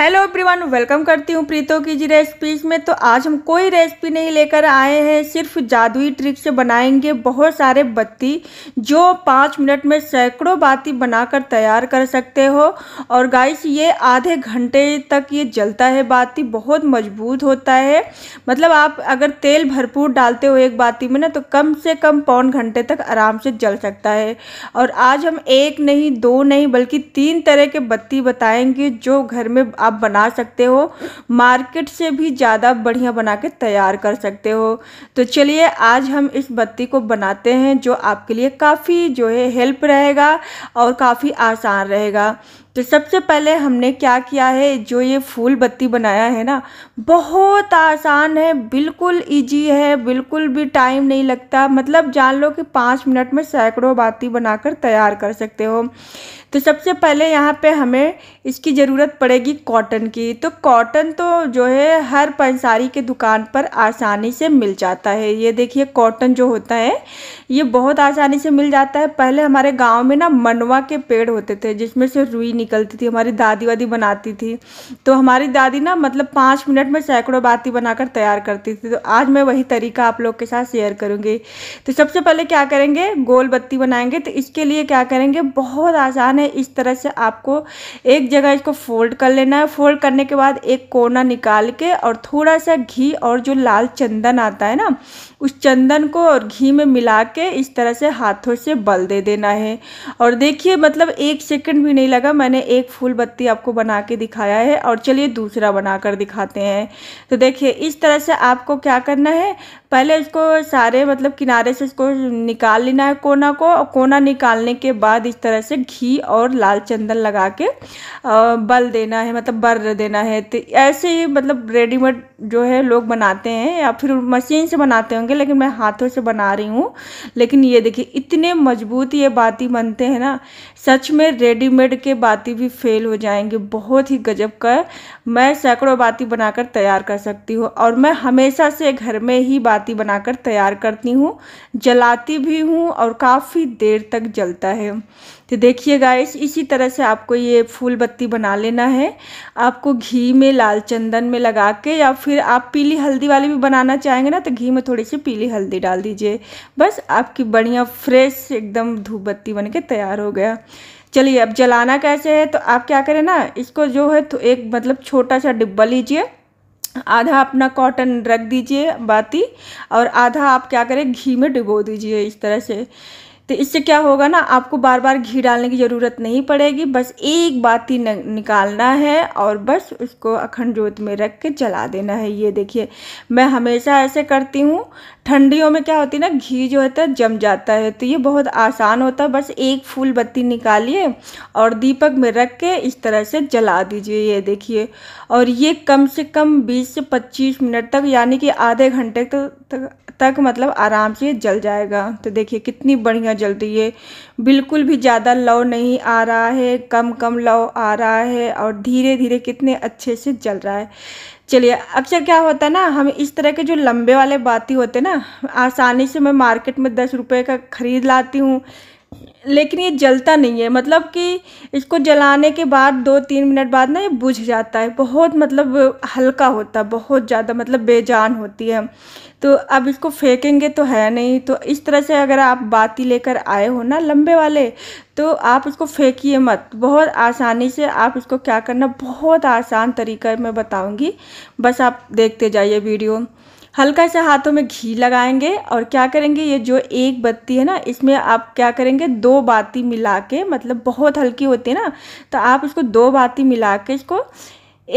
hello everyone welcome करती हूँ प्रीतो की जी रेसिपीज में तो आज हम कोई रेसिपी नहीं लेकर आए हैं सिर्फ जादुई ट्रिक से बनाएंगे बहुत सारे बत्ती जो पाँच मिनट में सैकड़ों बाती बनाकर तैयार कर सकते हो और गाइस ये आधे घंटे तक ये जलता है बाती बहुत मजबूत होता है मतलब आप अगर तेल भरपूर डालते हो एक बाती में ना तो कम से कम पौन घंटे तक आराम से जल सकता है और आज हम एक नहीं दो नहीं बल्कि तीन तरह के बत्ती बताएँगे जो घर में आप बना सकते हो मार्केट से भी ज़्यादा बढ़िया बना के तैयार कर सकते हो तो चलिए आज हम इस बत्ती को बनाते हैं जो आपके लिए काफ़ी जो है हेल्प रहेगा और काफ़ी आसान रहेगा तो सबसे पहले हमने क्या किया है जो ये फूल बत्ती बनाया है ना बहुत आसान है बिल्कुल इजी है बिल्कुल भी टाइम नहीं लगता मतलब जान लो कि पाँच मिनट में सैकड़ों बाती बनाकर तैयार कर सकते हो तो सबसे पहले यहाँ पे हमें इसकी ज़रूरत पड़ेगी कॉटन की तो कॉटन तो जो है हर पंसारी के दुकान पर आसानी से मिल जाता है ये देखिए कॉटन जो होता है ये बहुत आसानी से मिल जाता है पहले हमारे गाँव में ना मनवा के पेड़ होते थे जिसमें से रुई निकलती थी हमारी दादी वादी बनाती थी तो हमारी दादी ना मतलब पाँच मिनट में सैकड़ों बाती बनाकर तैयार करती थी तो आज मैं वही तरीका आप लोग के साथ शेयर करूँगी तो सबसे पहले क्या करेंगे गोल बत्ती बनाएंगे तो इसके लिए क्या करेंगे बहुत आसान है इस तरह से आपको एक जगह इसको फोल्ड कर लेना है फोल्ड करने के बाद एक कोना निकाल के और थोड़ा सा घी और जो लाल चंदन आता है ना उस चंदन को और घी में मिला के इस तरह से हाथों से बल दे देना है और देखिए मतलब एक सेकंड भी नहीं लगा मैंने मैंने एक फूल बत्ती आपको बना के दिखाया है और चलिए दूसरा बना कर दिखाते हैं तो देखिए इस तरह से आपको क्या करना है पहले इसको सारे मतलब किनारे से इसको निकाल लेना है कोना को और कोना निकालने के बाद इस तरह से घी और लाल चंदन लगा के बल देना है मतलब बर देना है तो ऐसे ही मतलब रेडीमेड जो है लोग बनाते हैं या फिर मशीन से बनाते होंगे लेकिन मैं हाथों से बना रही हूँ लेकिन ये देखिए इतने मजबूत ये बाती बनते हैं ना सच में रेडीमेड के बाती भी फेल हो जाएंगे बहुत ही गजब का मैं सैकड़ों बाती बनाकर तैयार कर सकती हूँ और मैं हमेशा से घर में ही बात चपाती बनाकर तैयार करती हूँ जलाती भी हूँ और काफ़ी देर तक जलता है तो देखिए गाइस इसी तरह से आपको ये फूल बत्ती बना लेना है आपको घी में लाल चंदन में लगा के या फिर आप पीली हल्दी वाली भी बनाना चाहेंगे ना तो घी में थोड़ी सी पीली हल्दी डाल दीजिए बस आपकी बढ़िया फ्रेश एकदम धूप बत्ती बन के तैयार हो गया चलिए अब जलाना कैसे है तो आप क्या करें ना इसको जो है तो एक मतलब छोटा सा डिब्बा लीजिए आधा अपना कॉटन रख दीजिए बाती और आधा आप क्या करें घी में डुबो दीजिए इस तरह से तो इससे क्या होगा ना आपको बार बार घी डालने की ज़रूरत नहीं पड़ेगी बस एक बाती निकालना है और बस उसको अखंड जोत में रख के चला देना है ये देखिए मैं हमेशा ऐसे करती हूँ ठंडियों में क्या होती है ना घी जो होता है जम जाता है तो ये बहुत आसान होता है बस एक फूल बत्ती निकालिए और दीपक में रख के इस तरह से जला दीजिए ये देखिए और ये कम से कम बीस से पच्चीस मिनट तक यानी कि आधे घंटे तक, तक तक मतलब आराम से जल जाएगा तो देखिए कितनी बढ़िया जलती है बिल्कुल भी ज़्यादा लव नहीं आ रहा है कम कम लव आ रहा है और धीरे धीरे कितने अच्छे से जल रहा है चलिए अक्सर क्या होता है ना हम इस तरह के जो लंबे वाले बाती होते हैं ना आसानी से मैं मार्केट में दस रुपये का ख़रीद लाती हूँ लेकिन ये जलता नहीं है मतलब कि इसको जलाने के बाद दो तीन मिनट बाद ना ये बुझ जाता है बहुत मतलब हल्का होता है बहुत ज़्यादा मतलब बेजान होती है तो अब इसको फेंकेंगे तो है नहीं तो इस तरह से अगर आप बाती लेकर आए हो ना लंबे वाले तो आप इसको फेंकिए मत बहुत आसानी से आप इसको क्या करना बहुत आसान तरीका मैं बताऊँगी बस आप देखते जाइए वीडियो हल्का सा हाथों में घी लगाएंगे और क्या करेंगे ये जो एक बत्ती है ना इसमें आप क्या करेंगे दो बाती मिला के मतलब बहुत हल्की होती है ना तो आप इसको दो बाती मिला के इसको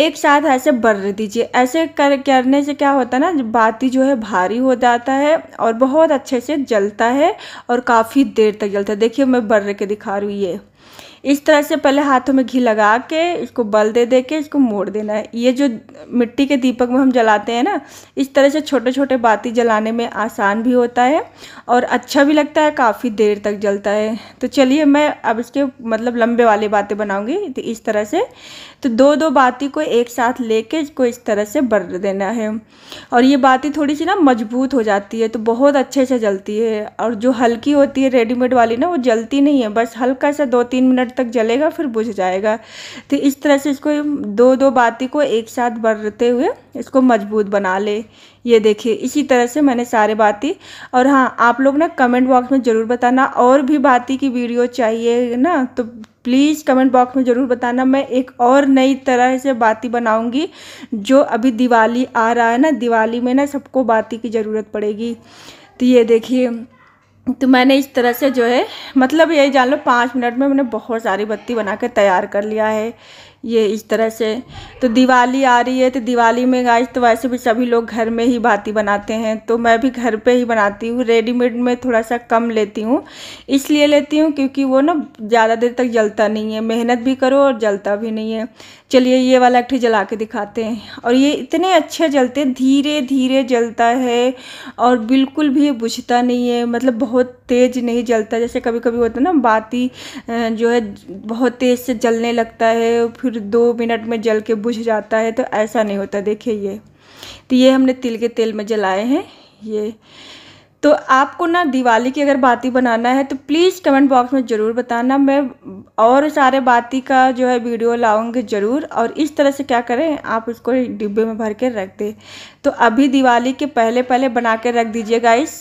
एक साथ ऐसे बर दीजिए ऐसे कर करने से क्या होता है ना बाती जो है भारी हो जाता है और बहुत अच्छे से जलता है और काफ़ी देर तक जलता है देखिए मैं बर्र के दिखा रही हूँ ये इस तरह से पहले हाथों में घी लगा के इसको बल दे दे के इसको मोड़ देना है ये जो मिट्टी के दीपक में हम जलाते हैं ना इस तरह से छोटे छोटे बाती जलाने में आसान भी होता है और अच्छा भी लगता है काफ़ी देर तक जलता है तो चलिए मैं अब इसके मतलब लंबे वाले बातें बनाऊँगी तो इस तरह से तो दो दो बाती को एक साथ कर इसको इस तरह से बर देना है और ये बाती थोड़ी सी ना मजबूत हो जाती है तो बहुत अच्छे से जलती है और जो हल्की होती है रेडीमेड वाली ना वो जलती नहीं है बस हल्का सा दो तीन मिनट मिनट तक जलेगा फिर बुझ जाएगा तो इस तरह से इसको दो दो बाती को एक साथ बरते हुए इसको मजबूत बना ले ये देखिए इसी तरह से मैंने सारे बाती और हाँ आप लोग ना कमेंट बॉक्स में ज़रूर बताना और भी बाती की वीडियो चाहिए ना तो प्लीज़ कमेंट बॉक्स में ज़रूर बताना मैं एक और नई तरह से बाती बनाऊंगी जो अभी दिवाली आ रहा है ना दिवाली में ना सबको बाती की ज़रूरत पड़ेगी तो ये देखिए तो मैंने इस तरह से जो है मतलब यही जान लो पाँच मिनट में मैंने बहुत सारी बत्ती बना कर तैयार कर लिया है ये इस तरह से तो दिवाली आ रही है तो दिवाली में गाइस तो वैसे भी सभी लोग घर में ही बाती बनाते हैं तो मैं भी घर पे ही बनाती हूँ रेडीमेड में थोड़ा सा कम लेती हूँ इसलिए लेती हूँ क्योंकि वो ना ज़्यादा देर तक जलता नहीं है मेहनत भी करो और जलता भी नहीं है चलिए ये वाला एक जला के दिखाते हैं और ये इतने अच्छे जलते हैं धीरे धीरे जलता है और बिल्कुल भी बुझता नहीं है मतलब बहुत तेज़ नहीं जलता जैसे कभी कभी होता है ना बाती जो है बहुत तेज़ से जलने लगता है फिर दो मिनट में जल के बुझ जाता है तो ऐसा नहीं होता देखिए ये तो ये हमने तिल के तेल में जलाए हैं ये तो आपको ना दिवाली की अगर बाती बनाना है तो प्लीज़ कमेंट बॉक्स में ज़रूर बताना मैं और सारे बाती का जो है वीडियो लाऊंगी ज़रूर और इस तरह से क्या करें आप उसको डिब्बे में भर के रख दें तो अभी दिवाली के पहले पहले बना के रख दीजिएगा इस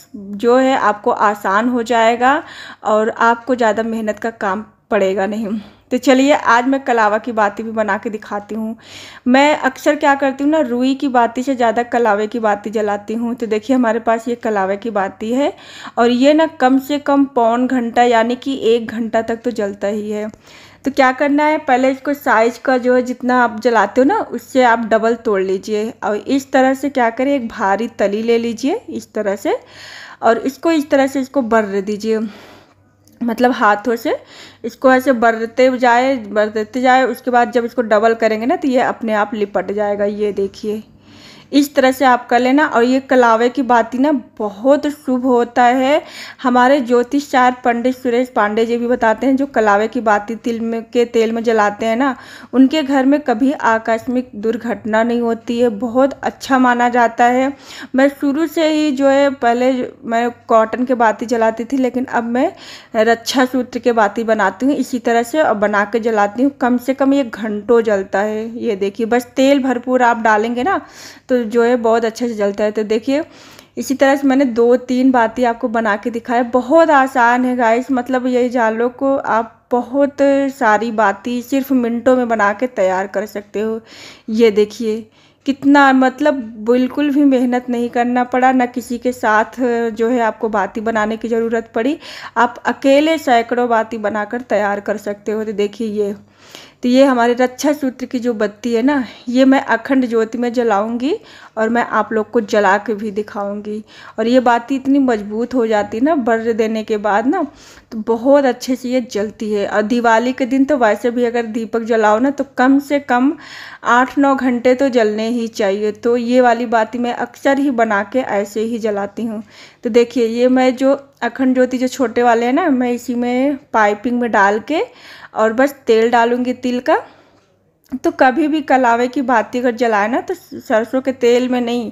जो है आपको आसान हो जाएगा और आपको ज़्यादा मेहनत का काम पड़ेगा नहीं तो चलिए आज मैं कलावा की बाती भी बना के दिखाती हूँ मैं अक्सर क्या करती हूँ ना रुई की बाती से ज़्यादा कलावे की बाती जलाती हूँ तो देखिए हमारे पास ये कलावे की बाती है और ये ना कम से कम पौन घंटा यानी कि एक घंटा तक तो जलता ही है तो क्या करना है पहले इसको साइज का जो है जितना आप जलाते हो ना उससे आप डबल तोड़ लीजिए और इस तरह से क्या करें एक भारी तली ले लीजिए इस तरह से और इसको इस तरह से इसको बर दीजिए मतलब हाथों से इसको ऐसे बरते जाए बरतते जाए उसके बाद जब इसको डबल करेंगे ना तो ये अपने आप लिपट जाएगा ये देखिए इस तरह से आप कर लेना और ये कलावे की बाती ना बहुत शुभ होता है हमारे ज्योतिष चार पंडित सुरेश पांडे जी भी बताते हैं जो कलावे की बाती तिल में के तेल में जलाते हैं ना उनके घर में कभी आकस्मिक दुर्घटना नहीं होती है बहुत अच्छा माना जाता है मैं शुरू से ही जो है पहले मैं कॉटन के बाती जलाती थी लेकिन अब मैं रक्षा सूत्र के बाती बनाती हूँ इसी तरह से और बना के जलाती हूँ कम से कम ये घंटों जलता है ये देखिए बस तेल भरपूर आप डालेंगे ना तो जो है बहुत अच्छे से जलता है तो देखिए इसी तरह से मैंने दो तीन बाती आपको बना के दिखाया बहुत आसान है गाइस मतलब ये जान लो को आप बहुत सारी बाती सिर्फ मिनटों में बना के तैयार कर सकते हो ये देखिए कितना मतलब बिल्कुल भी मेहनत नहीं करना पड़ा ना किसी के साथ जो है आपको बाती बनाने की ज़रूरत पड़ी आप अकेले सैकड़ों बाती बनाकर तैयार कर सकते हो तो देखिए ये तो ये हमारे रक्षा सूत्र की जो बत्ती है ना ये मैं अखंड ज्योति में जलाऊंगी और मैं आप लोग को जला के भी दिखाऊंगी और ये बाती इतनी मजबूत हो जाती है ना बर्र देने के बाद ना तो बहुत अच्छे से ये जलती है और दिवाली के दिन तो वैसे भी अगर दीपक जलाओ ना तो कम से कम आठ नौ घंटे तो जलने ही चाहिए तो ये वाली बाती मैं अक्सर ही बना के ऐसे ही जलाती हूँ तो देखिए ये मैं जो अखंड ज्योति जो छोटे वाले हैं ना मैं इसी में पाइपिंग में डाल के और बस तेल डालूंगी तिल का तो कभी भी कलावे की भाती अगर जलाए ना तो सरसों के तेल में नहीं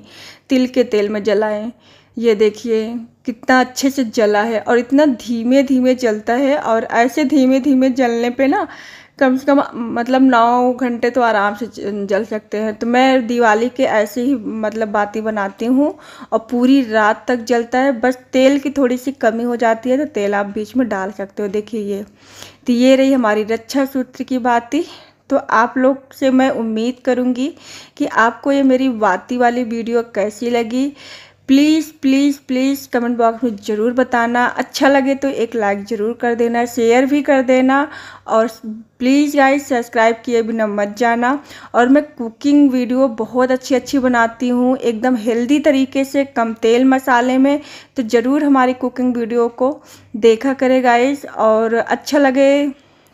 तिल के तेल में जलाएं ये देखिए कितना अच्छे से जला है और इतना धीमे धीमे जलता है और ऐसे धीमे धीमे जलने पे ना कम से कम मतलब नौ घंटे तो आराम से जल सकते हैं तो मैं दिवाली के ऐसे ही मतलब बाती बनाती हूँ और पूरी रात तक जलता है बस तेल की थोड़ी सी कमी हो जाती है तो तेल आप बीच में डाल सकते हो देखिए ये तो ये रही हमारी रक्षा सूत्र की बाती तो आप लोग से मैं उम्मीद करूँगी कि आपको ये मेरी बाती वाली वीडियो कैसी लगी please please please comment box में ज़रूर बताना अच्छा लगे तो एक लाइक ज़रूर कर देना शेयर भी कर देना और प्लीज़ गाइस सब्सक्राइब किए बिना मत जाना और मैं कुकिंग वीडियो बहुत अच्छी अच्छी बनाती हूँ एकदम हेल्दी तरीके से कम तेल मसाले में तो ज़रूर हमारी कुकिंग वीडियो को देखा करें गाइस और अच्छा लगे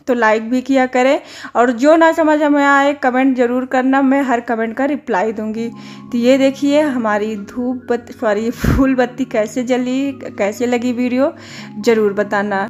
तो लाइक भी किया करें और जो ना समझ में आए कमेंट ज़रूर करना मैं हर कमेंट का रिप्लाई दूंगी तो ये देखिए हमारी धूप बत्ती सॉरी फूल बत्ती कैसे जली कैसे लगी वीडियो ज़रूर बताना